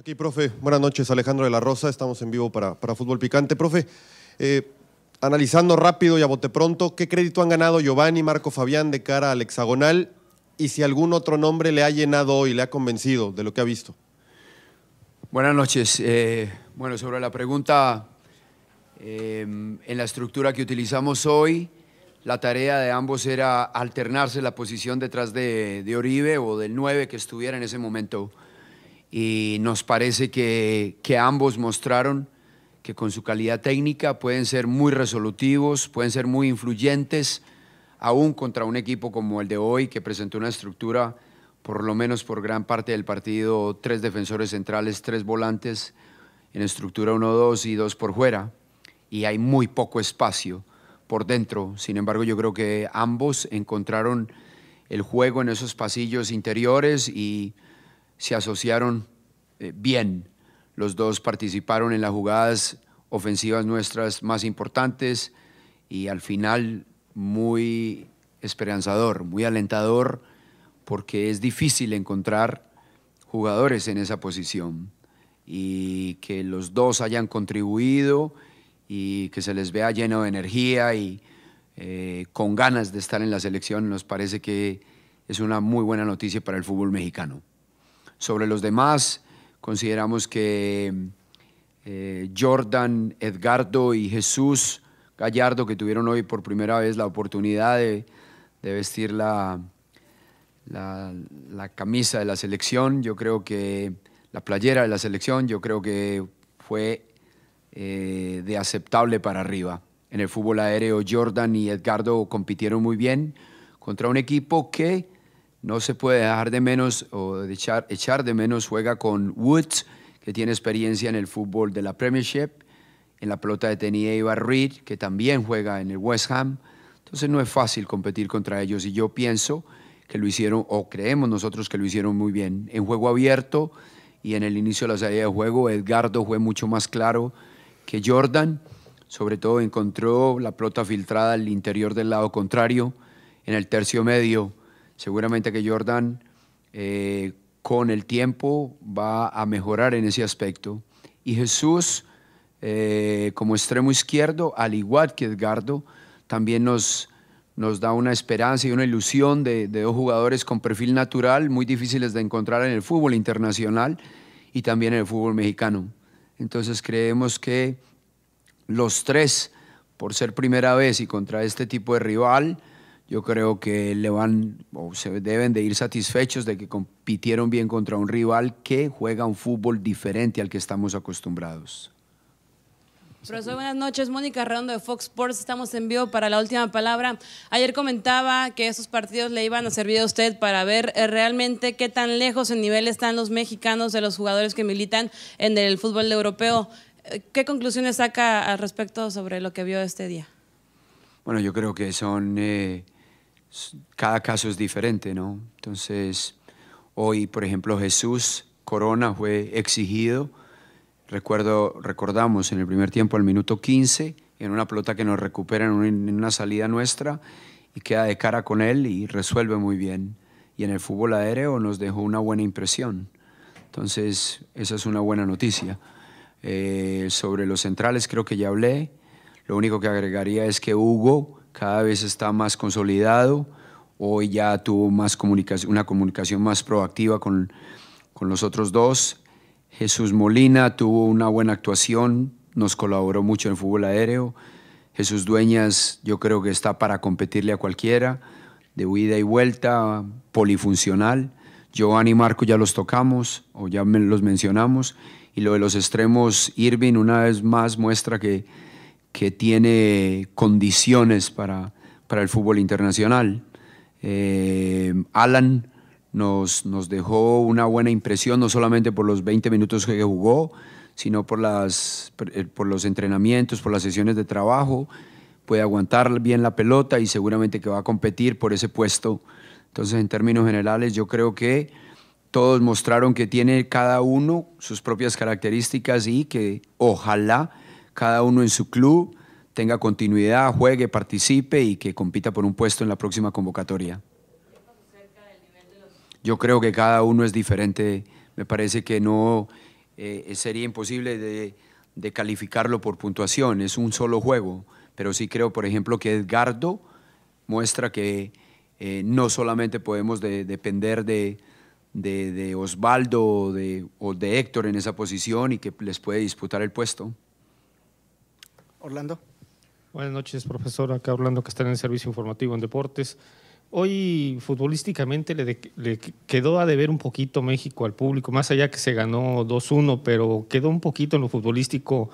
Aquí, profe, buenas noches. Alejandro de la Rosa, estamos en vivo para, para Fútbol Picante. Profe, eh, analizando rápido y a bote pronto, ¿qué crédito han ganado Giovanni, y Marco Fabián de cara al hexagonal? Y si algún otro nombre le ha llenado hoy, le ha convencido de lo que ha visto. Buenas noches. Eh, bueno, sobre la pregunta, eh, en la estructura que utilizamos hoy, la tarea de ambos era alternarse la posición detrás de, de Oribe o del 9 que estuviera en ese momento y nos parece que, ambos mostraron que con su calidad técnica pueden ser muy resolutivos, pueden ser muy influyentes, aún contra un equipo como el de hoy, que presentó una estructura, por lo menos por gran parte del partido, tres defensores centrales, tres volantes, en estructura 1-2 y dos por fuera, y hay muy poco espacio por dentro. Sin embargo, yo creo que ambos encontraron el juego en esos pasillos interiores y se asociaron eh, bien. Los dos participaron en las jugadas ofensivas nuestras más importantes y al final muy esperanzador, muy alentador, porque es difícil encontrar jugadores en esa posición y que los dos hayan contribuido y que se les vea lleno de energía y eh, con ganas de estar en la selección, nos parece que es una muy buena noticia para el fútbol mexicano sobre los demás. Consideramos que eh, Jordan, Edgardo y Jesús Gallardo, que tuvieron hoy por primera vez la oportunidad de, vestir la, la, camisa de la selección, yo creo que la playera de la selección, yo creo que fue eh, de aceptable para arriba. En el fútbol aéreo, Jordan y Edgardo compitieron muy bien contra un equipo que no se puede dejar de menos o echar, de menos. Juega con Woods, que tiene experiencia en el fútbol de la Premiership. En la pelota de iba Reed, que también juega en el West Ham. Entonces no es fácil competir contra ellos y yo pienso que lo hicieron, o creemos nosotros que lo hicieron muy bien. En juego abierto y en el inicio de la salida de juego, Edgardo fue mucho más claro que Jordan. Sobre todo encontró la pelota filtrada al interior del lado contrario. En el tercio medio, Seguramente que Jordan eh, con el tiempo va a mejorar en ese aspecto. Y Jesús, eh, como extremo izquierdo, al igual que Edgardo, también nos, da una esperanza y una ilusión de, dos jugadores con perfil natural muy difíciles de encontrar en el fútbol internacional y también en el fútbol mexicano. Entonces creemos que los tres, por ser primera vez y contra este tipo de rival, yo creo que le van o se deben de ir satisfechos de que compitieron bien contra un rival que juega un fútbol diferente al que estamos acostumbrados. Profesor, buenas noches. Mónica Redondo de Fox Sports. Estamos en vivo para la última palabra. Ayer comentaba que esos partidos le iban a servir a usted para ver eh, realmente qué tan lejos en nivel están los mexicanos de los jugadores que militan en el fútbol europeo. Eh, ¿Qué conclusiones saca al respecto sobre lo que vio este día? Bueno, yo creo que son eh, cada caso es diferente, ¿no? Entonces, hoy, por ejemplo, Jesús Corona fue exigido, recuerdo, recordamos en el primer tiempo, al minuto 15, en una pelota que nos recupera en una, salida nuestra y queda de cara con él y resuelve muy bien. Y en el fútbol aéreo nos dejó una buena impresión. Entonces, esa es una buena noticia. Eh, sobre los centrales creo que ya hablé. Lo único que agregaría es que Hugo cada vez está más consolidado. Hoy ya tuvo más comunicación, una comunicación más proactiva con, los otros dos. Jesús Molina tuvo una buena actuación, nos colaboró mucho en fútbol aéreo. Jesús Dueñas yo creo que está para competirle a cualquiera, de huida y vuelta, polifuncional. Giovanni y Marco ya los tocamos o ya los mencionamos. Y lo de los extremos, Irving una vez más muestra que que tiene condiciones para, para el fútbol internacional. Eh, Alan nos, nos, dejó una buena impresión, no solamente por los 20 minutos que jugó, sino por, las, por los entrenamientos, por las sesiones de trabajo. Puede aguantar bien la pelota y seguramente que va a competir por ese puesto. Entonces, en términos generales, yo creo que todos mostraron que tiene cada uno sus propias características y que ojalá cada uno en su club tenga continuidad, juegue, participe y que compita por un puesto en la próxima convocatoria. Yo creo que cada uno es diferente. Me parece que no eh, sería imposible de, calificarlo por puntuación. Es un solo juego. Pero sí creo, por ejemplo, que Edgardo muestra que eh, no solamente podemos depender de, Osvaldo o de Héctor en esa posición y que les puede disputar el puesto. Orlando. Buenas noches, profesor. Acá Orlando, que está en el servicio informativo en deportes. Hoy futbolísticamente le, quedó a deber un poquito México al público, más allá que se ganó 2-1, pero quedó un poquito en lo futbolístico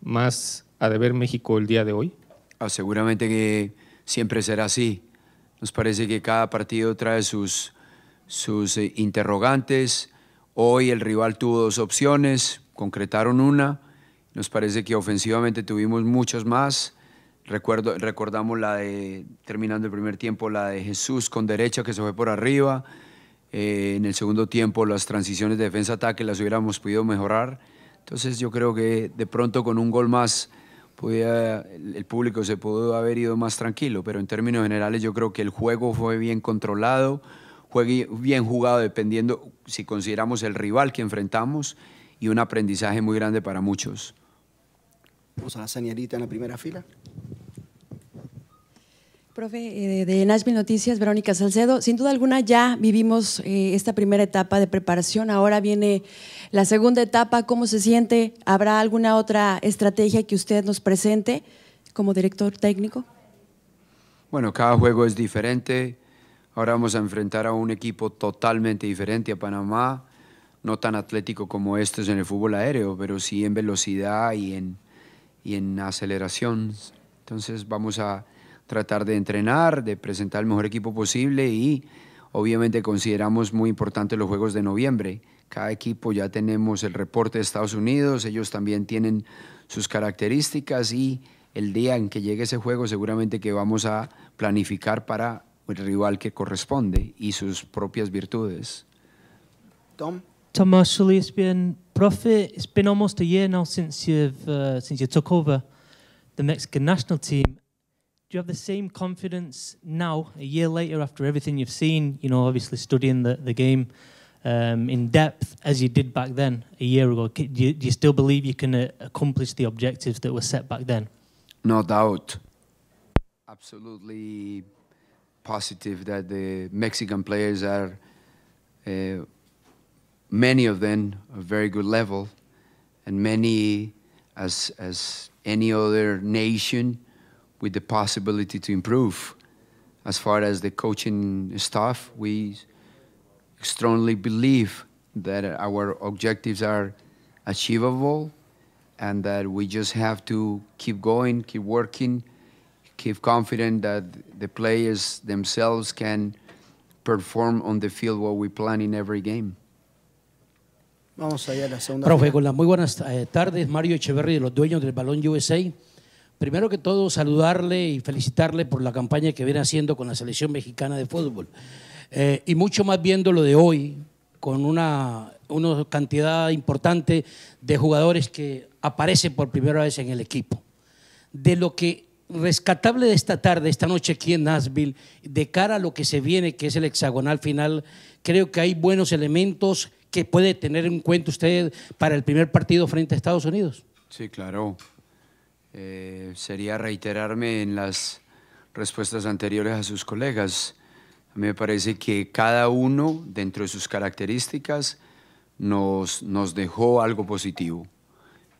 más a deber México el día de hoy. Ah, seguramente que siempre será así. Nos parece que cada partido trae sus eh, interrogantes. Hoy el rival tuvo dos opciones, concretaron una nos parece que ofensivamente tuvimos muchos más. Recuerdo, recordamos la de, terminando el primer tiempo, la de Jesús con derecha que se fue por arriba. Eh, en el segundo tiempo las transiciones de defensa-ataque las hubiéramos podido mejorar. Entonces yo creo que de pronto con un gol más el público se pudo haber ido más tranquilo, pero en términos generales yo creo que el juego fue bien controlado, fue bien jugado dependiendo si consideramos el rival que enfrentamos y un aprendizaje muy grande para muchos. Vamos a la señorita en la primera fila. Profe, eh, de Nashville Noticias, Verónica Salcedo, sin duda alguna ya vivimos eh, esta primera etapa de preparación, ahora viene la segunda etapa, ¿cómo se siente? ¿Habrá alguna otra estrategia que usted nos presente como director técnico? Bueno, cada juego es diferente, ahora vamos a enfrentar a un equipo totalmente diferente a Panamá, no tan atlético como es en el fútbol aéreo, pero sí en velocidad y en y en aceleración. Entonces vamos a tratar de entrenar, de presentar el mejor equipo posible y obviamente consideramos muy importante los Juegos de Noviembre. Cada equipo ya tenemos el reporte de Estados Unidos, ellos también tienen sus características y el día en que llegue ese juego seguramente que vamos a planificar para el rival que corresponde y sus propias virtudes. Tom. Commercially, it's been profit. It's been almost a year now since you've uh, since you took over the Mexican national team. Do you have the same confidence now, a year later, after everything you've seen? You know, obviously studying the the game um, in depth as you did back then, a year ago. Do you, do you still believe you can uh, accomplish the objectives that were set back then? No doubt. Absolutely positive that the Mexican players are. Uh, many of them a very good level, and many as, as any other nation with the possibility to improve. As far as the coaching staff, we strongly believe that our objectives are achievable and that we just have to keep going, keep working, keep confident that the players themselves can perform on the field what we plan in every game. Vamos allá a la segunda. Profe, muy buenas eh, tardes, Mario Echeverri, de los dueños del Balón USA. Primero que todo, saludarle y felicitarle por la campaña que viene haciendo con la selección mexicana de fútbol. Eh, y mucho más viendo lo de hoy, con una, una cantidad importante de jugadores que aparecen por primera vez en el equipo. De lo que rescatable de esta tarde, esta noche aquí en Nashville, de cara a lo que se viene, que es el hexagonal final, creo que hay buenos elementos puede tener en cuenta usted para el primer partido frente a Estados Unidos? Sí, claro. Eh, sería reiterarme en las respuestas anteriores a sus colegas. A mí me parece que cada uno, dentro de sus características, nos, nos dejó algo positivo.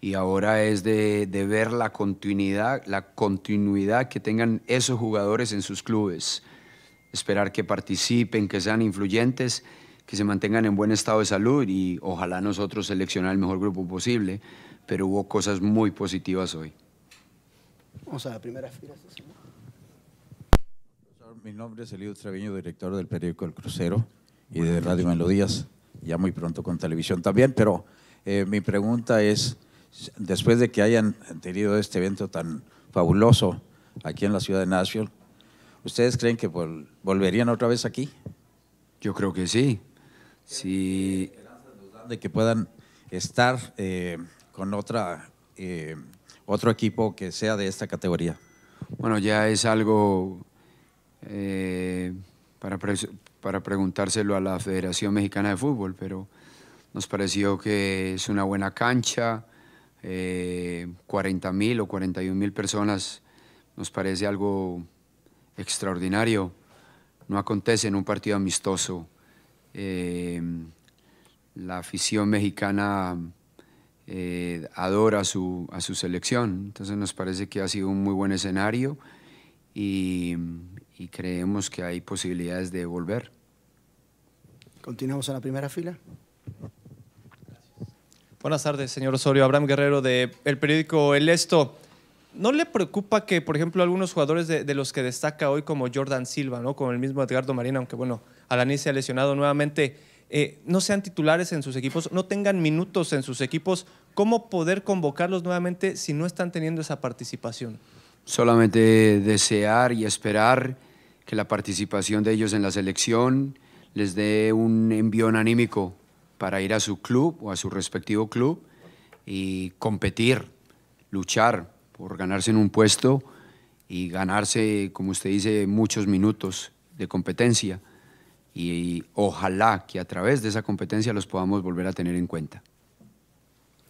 Y ahora es de, de, ver la continuidad, la continuidad que tengan esos jugadores en sus clubes. Esperar que participen, que sean influyentes que se mantengan en buen estado de salud y ojalá nosotros seleccionar el mejor grupo posible, pero hubo cosas muy positivas hoy. Vamos a la primera fila. Mi nombre es Elío Treviño, director del periódico El Crucero y de Radio Melodías, ya muy pronto con televisión también, pero eh, mi pregunta es, después de que hayan tenido este evento tan fabuloso aquí en la ciudad de Nashville, ¿ustedes creen que volverían otra vez aquí? Yo creo que sí si de que puedan estar eh, con otra eh, otro equipo que sea de esta categoría. Bueno, ya es algo eh, para, para preguntárselo a la Federación Mexicana de Fútbol, pero nos pareció que es una buena cancha, 40 mil o 41 mil personas, nos parece algo extraordinario. No acontece en un partido amistoso Em, la afición mexicana eh, adora su, a su selección, entonces nos parece que ha sido un muy buen escenario y, creemos que hay posibilidades de volver. Continuamos a la primera fila. Buenas tardes, señor Osorio. Abraham Guerrero del el periódico El Esto. ¿No le preocupa que, por ejemplo, algunos jugadores de, los que destaca hoy, como Jordan Silva, ¿no? como el mismo Edgardo Marina, aunque bueno, Alanis se ha lesionado nuevamente, eh, no sean titulares en sus equipos, no tengan minutos en sus equipos, ¿cómo poder convocarlos nuevamente si no están teniendo esa participación? Solamente desear y esperar que la participación de ellos en la selección les dé un envión anímico para ir a su club o a su respectivo club y competir, luchar por ganarse en un puesto y ganarse, como usted dice, muchos minutos de competencia y ojalá que a través de esa competencia los podamos volver a tener en cuenta.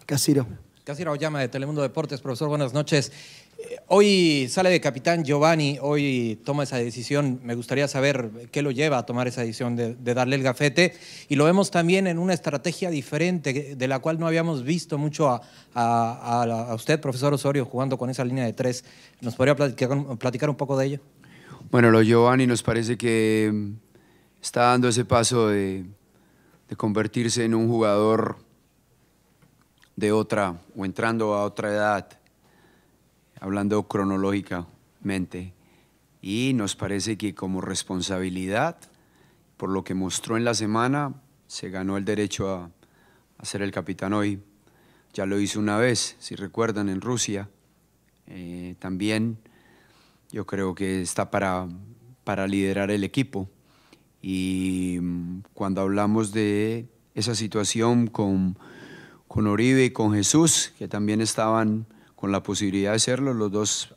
Casiro. Casiro llama de Telemundo Deportes. Profesor, buenas noches. Eh, hoy sale de capitán Giovanni, hoy toma esa decisión. Me gustaría saber qué lo lleva a tomar esa decisión de, darle el gafete. Y lo vemos también en una estrategia diferente, de la cual no habíamos visto mucho a, usted, profesor Osorio, jugando con esa línea de tres. ¿Nos podría platicar, platicar un poco de ello? Bueno, lo Giovanni nos parece que está dando ese paso de, convertirse en un jugador de otra o entrando a otra edad, hablando cronológicamente. Y nos parece que como responsabilidad, por lo que mostró en la semana, se ganó el derecho a, ser el capitán hoy. Ya lo hizo una vez, si recuerdan, en Rusia. Eh, también yo creo que está para liderar el equipo. Y mm, cuando hablamos de esa situación con, con Oribe y con Jesús, que también estaban con la posibilidad de serlo, los dos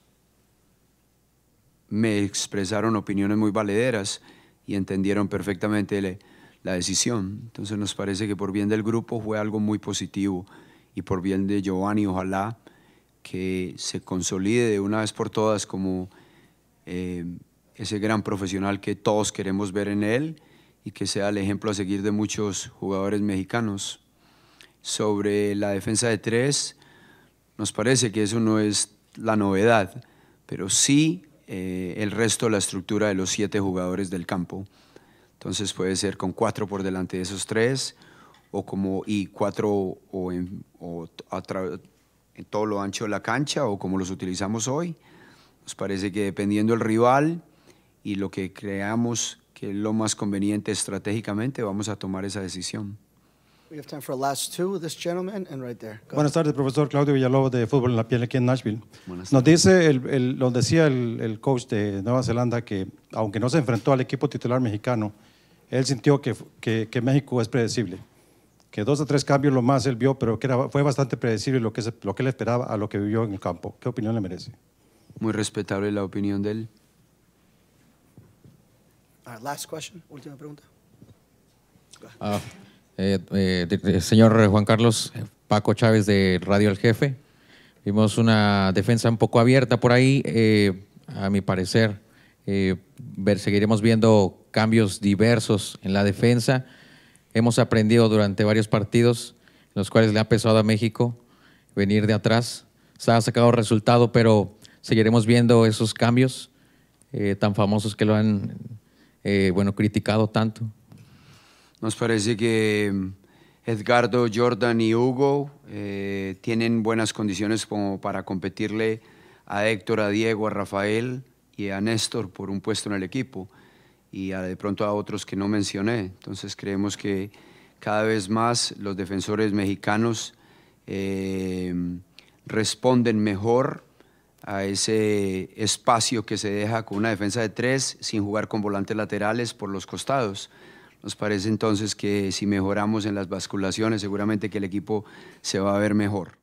me expresaron opiniones muy valederas y entendieron perfectamente la, decisión. Entonces nos parece que por bien del grupo fue algo muy positivo y por bien de Giovanni, ojalá que se consolide de una vez por todas como eh, ese gran profesional que todos queremos ver en él y que sea el ejemplo a seguir de muchos jugadores mexicanos. Sobre la defensa de tres, nos parece que eso no es la novedad, pero sí eh, el resto de la estructura de los siete jugadores del campo. Entonces puede ser con cuatro por delante de esos tres, o como y cuatro o, en, en todo lo ancho de la cancha, o como los utilizamos hoy. Nos parece que dependiendo del rival, y lo que creamos que es lo más conveniente estratégicamente, vamos a tomar esa decisión. Buenas tardes, profesor Claudio Villalobos de Fútbol en la Piel aquí en Nashville. Nos dice, lo decía el, coach de Nueva Zelanda que aunque no se enfrentó al equipo titular mexicano, él sintió que, que, México es predecible, que dos o tres cambios lo más él vio, pero que era, fue bastante predecible lo que, lo que él esperaba a lo que vivió en el campo. ¿Qué opinión le merece? Muy respetable la opinión de él. Ah, last question, última pregunta. Ah, eh, eh, señor Juan Carlos, eh, Paco Chávez de Radio El Jefe. Vimos una defensa un poco abierta por ahí, a mi parecer. ver, seguiremos viendo cambios diversos en la defensa. Hemos aprendido durante varios partidos, en los cuales le ha pesado a México venir de atrás. Se ha sacado resultado, pero seguiremos viendo esos cambios tan famosos que lo han eh, bueno, criticado tanto. Nos parece que mm, Edgardo, Jordan y Hugo eh, tienen buenas condiciones como para competirle a Héctor, a Diego, a Rafael y a Néstor por un puesto en el equipo y de pronto a otros que no mencioné. Entonces creemos que cada vez más los defensores mexicanos eh, mm, responden mejor a ese espacio que se deja con una defensa de tres sin jugar con volantes laterales por los costados. Nos parece entonces que si mejoramos en las basculaciones, seguramente que el equipo se va a ver mejor.